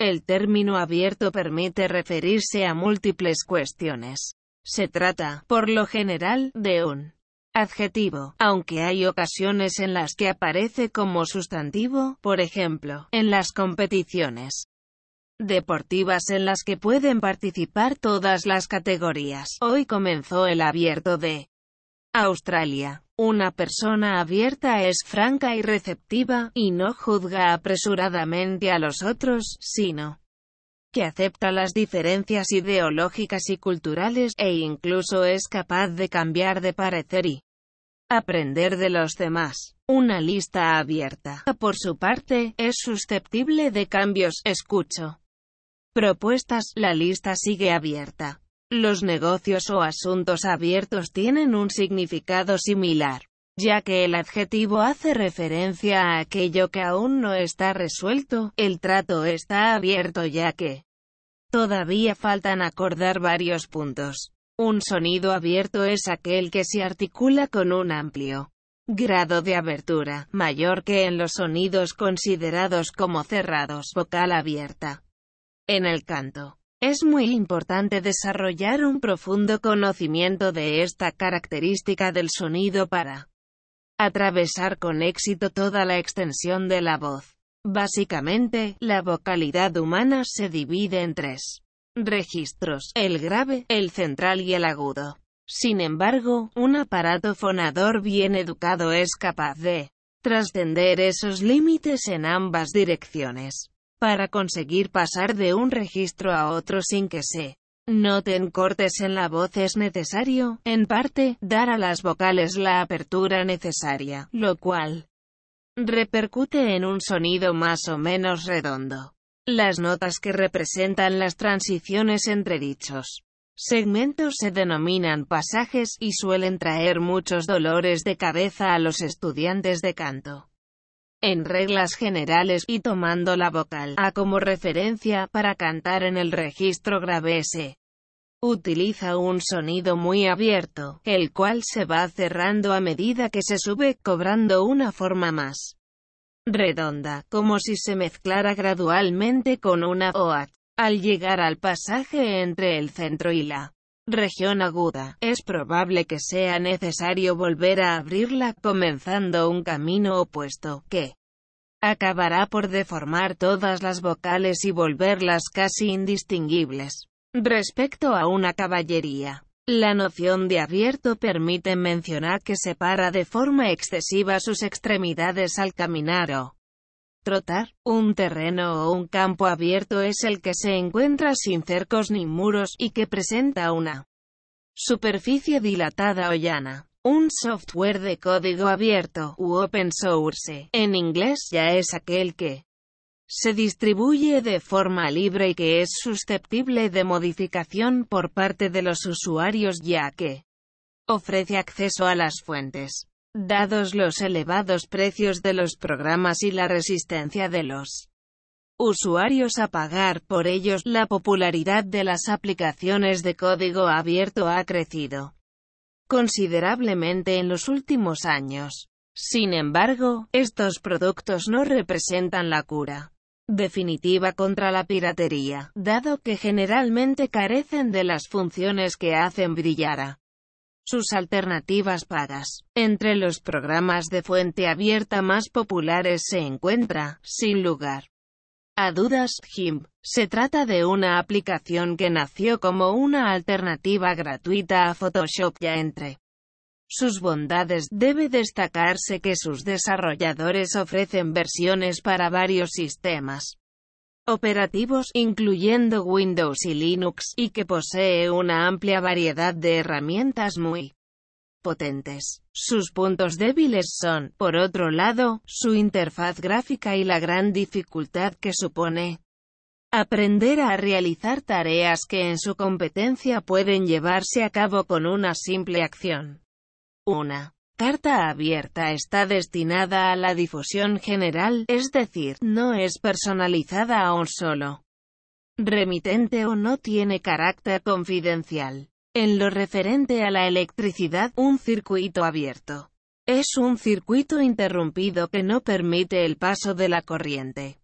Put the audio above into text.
El término abierto permite referirse a múltiples cuestiones. Se trata, por lo general, de un adjetivo, aunque hay ocasiones en las que aparece como sustantivo, por ejemplo, en las competiciones deportivas en las que pueden participar todas las categorías. Hoy comenzó el abierto de Australia. Una persona abierta es franca y receptiva, y no juzga apresuradamente a los otros, sino que acepta las diferencias ideológicas y culturales, e incluso es capaz de cambiar de parecer y aprender de los demás. Una lista abierta, por su parte, es susceptible de cambios. Escucho. Propuestas, la lista sigue abierta. Los negocios o asuntos abiertos tienen un significado similar, ya que el adjetivo hace referencia a aquello que aún no está resuelto, el trato está abierto ya que todavía faltan acordar varios puntos. Un sonido abierto es aquel que se articula con un amplio grado de abertura, mayor que en los sonidos considerados como cerrados, vocal abierta. En el canto. Es muy importante desarrollar un profundo conocimiento de esta característica del sonido para atravesar con éxito toda la extensión de la voz. Básicamente, la vocalidad humana se divide en tres registros, el grave, el central y el agudo. Sin embargo, un aparato fonador bien educado es capaz de trascender esos límites en ambas direcciones para conseguir pasar de un registro a otro sin que se noten cortes en la voz es necesario, en parte, dar a las vocales la apertura necesaria, lo cual repercute en un sonido más o menos redondo. Las notas que representan las transiciones entre dichos segmentos se denominan pasajes y suelen traer muchos dolores de cabeza a los estudiantes de canto en reglas generales, y tomando la vocal A como referencia, para cantar en el registro grave S. Utiliza un sonido muy abierto, el cual se va cerrando a medida que se sube, cobrando una forma más redonda, como si se mezclara gradualmente con una OAT. Al llegar al pasaje entre el centro y la región aguda, es probable que sea necesario volver a abrirla, comenzando un camino opuesto, que acabará por deformar todas las vocales y volverlas casi indistinguibles. Respecto a una caballería, la noción de abierto permite mencionar que separa de forma excesiva sus extremidades al caminar o un terreno o un campo abierto es el que se encuentra sin cercos ni muros, y que presenta una superficie dilatada o llana. Un software de código abierto, u open source, en inglés ya es aquel que se distribuye de forma libre y que es susceptible de modificación por parte de los usuarios ya que ofrece acceso a las fuentes, Dados los elevados precios de los programas y la resistencia de los usuarios a pagar por ellos, la popularidad de las aplicaciones de código abierto ha crecido considerablemente en los últimos años. Sin embargo, estos productos no representan la cura definitiva contra la piratería, dado que generalmente carecen de las funciones que hacen brillar a sus alternativas pagas. Entre los programas de fuente abierta más populares se encuentra, sin lugar a dudas, GIMP. Se trata de una aplicación que nació como una alternativa gratuita a Photoshop ya entre sus bondades debe destacarse que sus desarrolladores ofrecen versiones para varios sistemas operativos, incluyendo Windows y Linux, y que posee una amplia variedad de herramientas muy potentes. Sus puntos débiles son, por otro lado, su interfaz gráfica y la gran dificultad que supone aprender a realizar tareas que en su competencia pueden llevarse a cabo con una simple acción. Una Carta abierta está destinada a la difusión general, es decir, no es personalizada a un solo remitente o no tiene carácter confidencial. En lo referente a la electricidad, un circuito abierto es un circuito interrumpido que no permite el paso de la corriente.